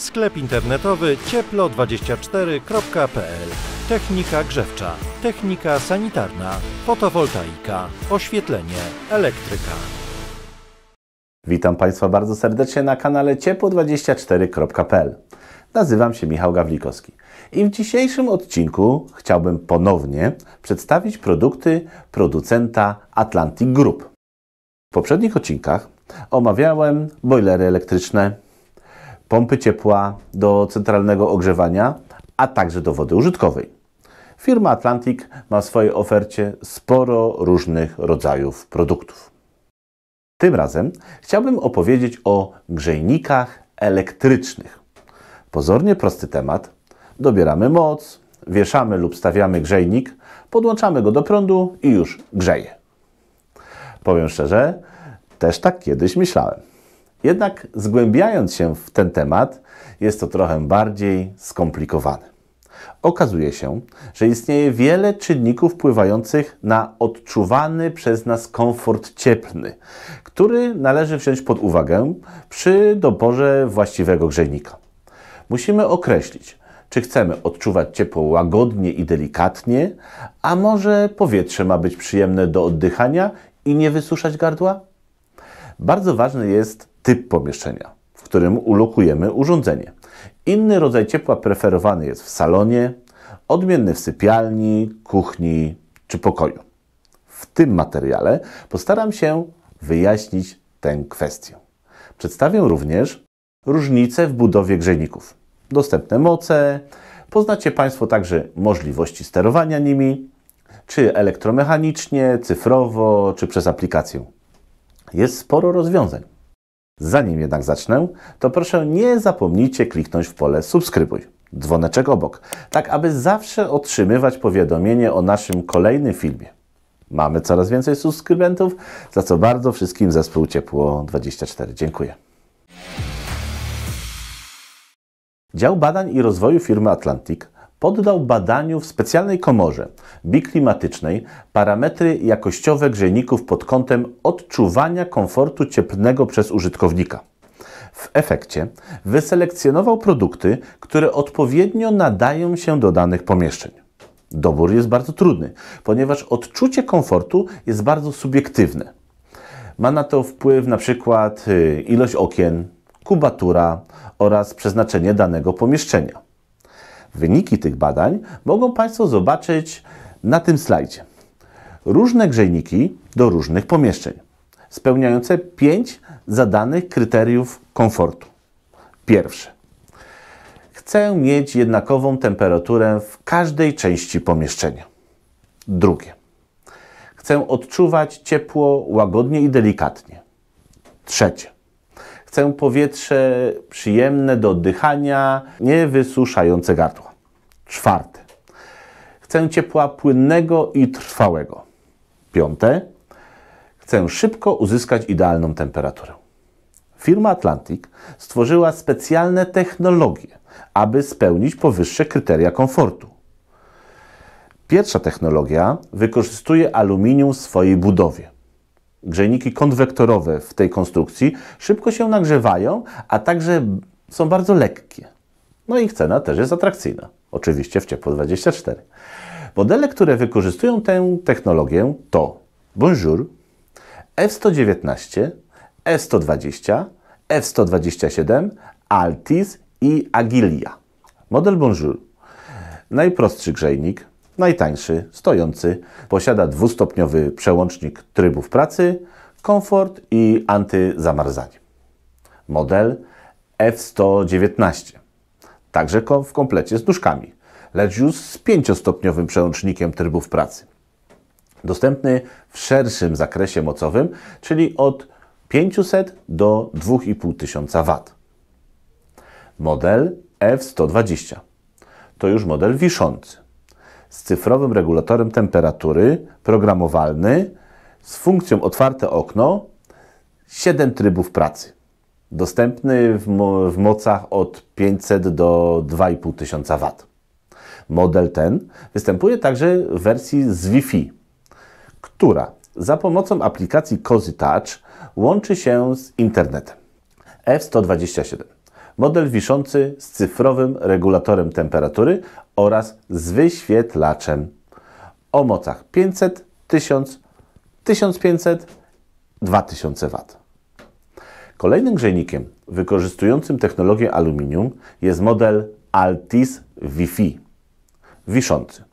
Sklep internetowy cieplo24.pl Technika grzewcza, technika sanitarna, fotowoltaika, oświetlenie, elektryka. Witam Państwa bardzo serdecznie na kanale ciepło24.pl. Nazywam się Michał Gawlikowski i w dzisiejszym odcinku chciałbym ponownie przedstawić produkty producenta Atlantic Group. W poprzednich odcinkach omawiałem bojlery elektryczne, pompy ciepła do centralnego ogrzewania, a także do wody użytkowej. Firma Atlantic ma w swojej ofercie sporo różnych rodzajów produktów. Tym razem chciałbym opowiedzieć o grzejnikach elektrycznych. Pozornie prosty temat. Dobieramy moc, wieszamy lub stawiamy grzejnik, podłączamy go do prądu i już grzeje. Powiem szczerze, też tak kiedyś myślałem. Jednak zgłębiając się w ten temat, jest to trochę bardziej skomplikowane. Okazuje się, że istnieje wiele czynników wpływających na odczuwany przez nas komfort cieplny, który należy wziąć pod uwagę przy doborze właściwego grzejnika. Musimy określić, czy chcemy odczuwać ciepło łagodnie i delikatnie, a może powietrze ma być przyjemne do oddychania i nie wysuszać gardła? Bardzo ważny jest typ pomieszczenia, w którym ulokujemy urządzenie. Inny rodzaj ciepła preferowany jest w salonie, odmienny w sypialni, kuchni czy pokoju. W tym materiale postaram się wyjaśnić tę kwestię. Przedstawię również różnice w budowie grzejników, dostępne moce, poznacie Państwo także możliwości sterowania nimi, czy elektromechanicznie, cyfrowo, czy przez aplikację. Jest sporo rozwiązań, Zanim jednak zacznę, to proszę nie zapomnijcie kliknąć w pole subskrybuj, dzwoneczek obok, tak aby zawsze otrzymywać powiadomienie o naszym kolejnym filmie. Mamy coraz więcej subskrybentów, za co bardzo wszystkim zespół Ciepło24 dziękuję. Dział Badań i Rozwoju firmy Atlantik poddał badaniu w specjalnej komorze biklimatycznej parametry jakościowe grzejników pod kątem odczuwania komfortu cieplnego przez użytkownika. W efekcie wyselekcjonował produkty, które odpowiednio nadają się do danych pomieszczeń. Dobór jest bardzo trudny, ponieważ odczucie komfortu jest bardzo subiektywne. Ma na to wpływ na przykład y, ilość okien, kubatura oraz przeznaczenie danego pomieszczenia. Wyniki tych badań mogą Państwo zobaczyć na tym slajdzie. Różne grzejniki do różnych pomieszczeń, spełniające pięć zadanych kryteriów komfortu. Pierwsze. Chcę mieć jednakową temperaturę w każdej części pomieszczenia. Drugie. Chcę odczuwać ciepło łagodnie i delikatnie. Trzecie Chcę powietrze przyjemne do oddychania, nie wysuszające gardła. Czwarte. Chcę ciepła płynnego i trwałego. Piąte. Chcę szybko uzyskać idealną temperaturę. Firma Atlantic stworzyła specjalne technologie, aby spełnić powyższe kryteria komfortu. Pierwsza technologia wykorzystuje aluminium w swojej budowie grzejniki konwektorowe w tej konstrukcji szybko się nagrzewają, a także są bardzo lekkie. No i ich cena też jest atrakcyjna. Oczywiście w ciepło 24. Modele, które wykorzystują tę technologię to Bonjour, F119, F120, F127, Altis i Agilia. Model Bonjour. Najprostszy grzejnik, Najtańszy, stojący, posiada dwustopniowy przełącznik trybów pracy, komfort i antyzamarzanie. Model F119, także w komplecie z nóżkami, lecz już z pięciostopniowym przełącznikiem trybów pracy. Dostępny w szerszym zakresie mocowym, czyli od 500 do 2500 W. Model F120 to już model wiszący z cyfrowym regulatorem temperatury, programowalny, z funkcją otwarte okno, 7 trybów pracy. Dostępny w, mo w mocach od 500 do 2500 W. Model ten występuje także w wersji z Wi-Fi, która za pomocą aplikacji Cozy Touch łączy się z internetem. F127 model wiszący z cyfrowym regulatorem temperatury oraz z wyświetlaczem o mocach 500, 1000, 1500, 2000 W. Kolejnym grzejnikiem wykorzystującym technologię aluminium jest model Altis Wi-Fi wiszący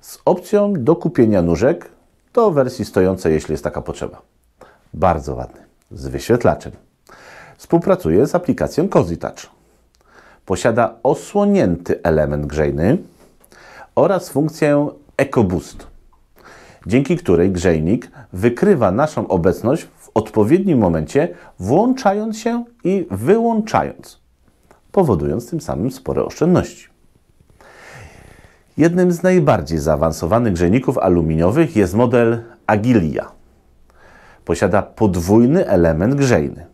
z opcją do kupienia nóżek do wersji stojącej, jeśli jest taka potrzeba. Bardzo ładny, z wyświetlaczem współpracuje z aplikacją CozyTouch. Posiada osłonięty element grzejny oraz funkcję EcoBoost, dzięki której grzejnik wykrywa naszą obecność w odpowiednim momencie, włączając się i wyłączając, powodując tym samym spore oszczędności. Jednym z najbardziej zaawansowanych grzejników aluminiowych jest model Agilia. Posiada podwójny element grzejny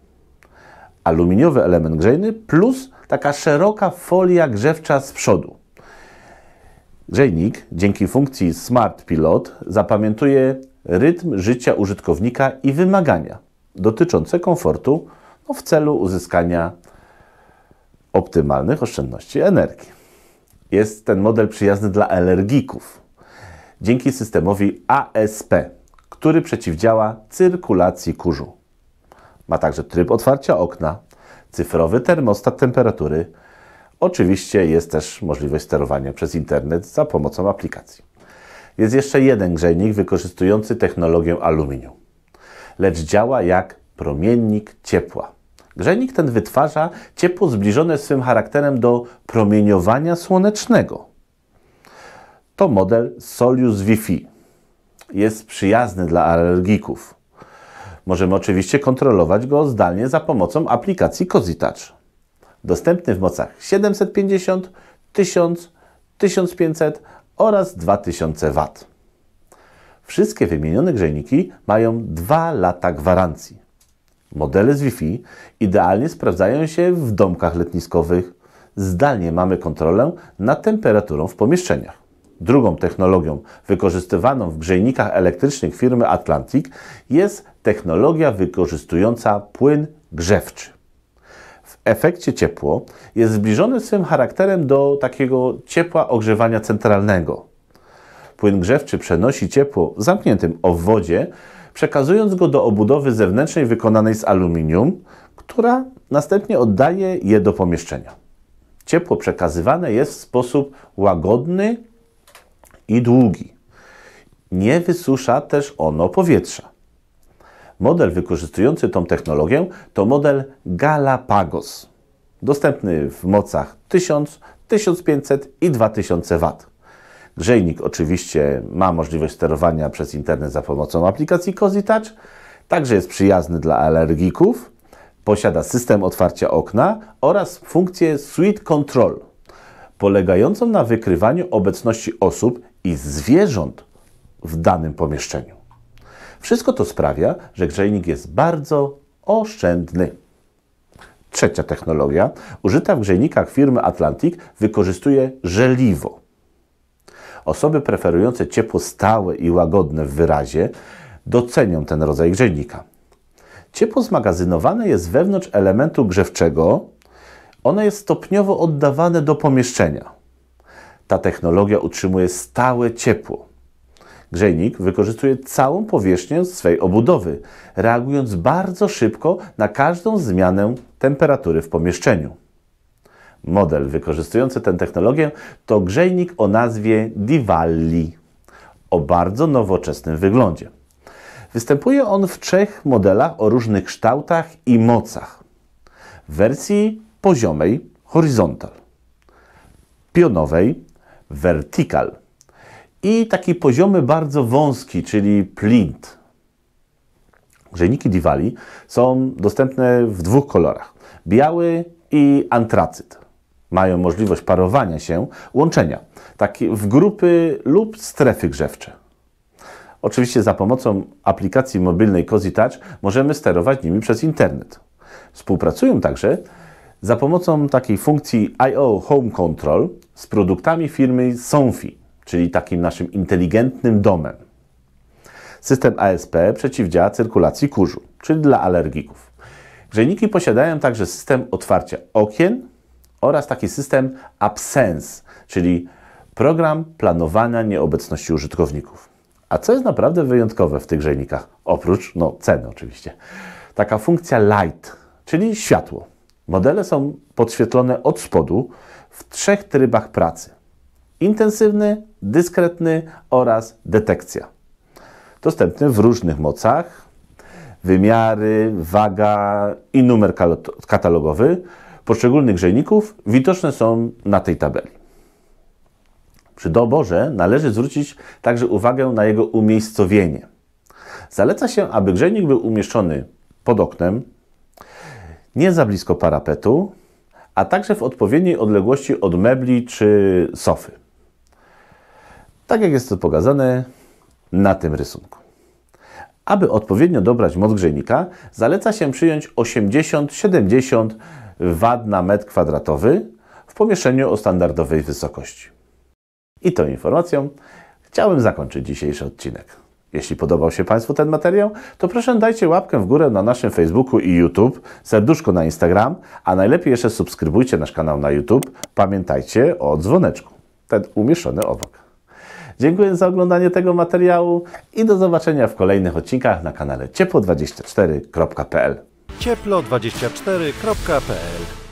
aluminiowy element grzejny plus taka szeroka folia grzewcza z przodu. Grzejnik dzięki funkcji Smart Pilot zapamiętuje rytm życia użytkownika i wymagania dotyczące komfortu no, w celu uzyskania optymalnych oszczędności energii. Jest ten model przyjazny dla alergików dzięki systemowi ASP, który przeciwdziała cyrkulacji kurzu. Ma także tryb otwarcia okna, cyfrowy termostat temperatury. Oczywiście jest też możliwość sterowania przez internet za pomocą aplikacji. Jest jeszcze jeden grzejnik wykorzystujący technologię aluminium, lecz działa jak promiennik ciepła. Grzejnik ten wytwarza ciepło zbliżone swym charakterem do promieniowania słonecznego. To model Solius Wi-Fi. Jest przyjazny dla alergików. Możemy oczywiście kontrolować go zdalnie za pomocą aplikacji CosiTouch. Dostępny w mocach 750, 1000, 1500 oraz 2000 W. Wszystkie wymienione grzejniki mają 2 lata gwarancji. Modele z Wi-Fi idealnie sprawdzają się w domkach letniskowych. Zdalnie mamy kontrolę nad temperaturą w pomieszczeniach. Drugą technologią wykorzystywaną w grzejnikach elektrycznych firmy Atlantic jest technologia wykorzystująca płyn grzewczy. W efekcie ciepło jest zbliżone swym charakterem do takiego ciepła ogrzewania centralnego. Płyn grzewczy przenosi ciepło w zamkniętym obwodzie, przekazując go do obudowy zewnętrznej wykonanej z aluminium, która następnie oddaje je do pomieszczenia. Ciepło przekazywane jest w sposób łagodny i długi. Nie wysusza też ono powietrza. Model wykorzystujący tą technologię to model Galapagos, dostępny w mocach 1000, 1500 i 2000 W. Grzejnik oczywiście ma możliwość sterowania przez internet za pomocą aplikacji CozyTouch, także jest przyjazny dla alergików, posiada system otwarcia okna oraz funkcję Sweet Control, polegającą na wykrywaniu obecności osób i zwierząt w danym pomieszczeniu. Wszystko to sprawia, że grzejnik jest bardzo oszczędny. Trzecia technologia, użyta w grzejnikach firmy Atlantic, wykorzystuje żeliwo. Osoby preferujące ciepło stałe i łagodne w wyrazie docenią ten rodzaj grzejnika. Ciepło zmagazynowane jest wewnątrz elementu grzewczego. Ono jest stopniowo oddawane do pomieszczenia. Ta technologia utrzymuje stałe ciepło. Grzejnik wykorzystuje całą powierzchnię swej obudowy, reagując bardzo szybko na każdą zmianę temperatury w pomieszczeniu. Model wykorzystujący tę technologię to grzejnik o nazwie Diwalli o bardzo nowoczesnym wyglądzie. Występuje on w trzech modelach o różnych kształtach i mocach. W wersji poziomej horizontal, pionowej vertical i taki poziomy bardzo wąski, czyli plint. Grzejniki Diwali są dostępne w dwóch kolorach. Biały i antracyt. Mają możliwość parowania się, łączenia takie w grupy lub strefy grzewcze. Oczywiście za pomocą aplikacji mobilnej Cozy Touch możemy sterować nimi przez internet. Współpracują także za pomocą takiej funkcji IO Home Control z produktami firmy Sonfi, czyli takim naszym inteligentnym domem. System ASP przeciwdziała cyrkulacji kurzu, czyli dla alergików. Grzejniki posiadają także system otwarcia okien oraz taki system Absence, czyli program planowania nieobecności użytkowników. A co jest naprawdę wyjątkowe w tych grzejnikach, oprócz no, ceny oczywiście, taka funkcja light, czyli światło. Modele są podświetlone od spodu, w trzech trybach pracy: intensywny, dyskretny oraz detekcja. Dostępny w różnych mocach, wymiary, waga i numer katalogowy poszczególnych grzejników widoczne są na tej tabeli. Przy doborze należy zwrócić także uwagę na jego umiejscowienie. Zaleca się, aby grzejnik był umieszczony pod oknem, nie za blisko parapetu, a także w odpowiedniej odległości od mebli czy sofy. Tak jak jest to pokazane na tym rysunku. Aby odpowiednio dobrać moc grzejnika, zaleca się przyjąć 80-70 W na metr kwadratowy w pomieszczeniu o standardowej wysokości. I tą informacją chciałem zakończyć dzisiejszy odcinek. Jeśli podobał się Państwu ten materiał, to proszę dajcie łapkę w górę na naszym Facebooku i YouTube, serduszko na Instagram, a najlepiej jeszcze subskrybujcie nasz kanał na YouTube. Pamiętajcie o dzwoneczku, ten umieszczony obok. Dziękuję za oglądanie tego materiału i do zobaczenia w kolejnych odcinkach na kanale ciepło24.pl cieplo24.pl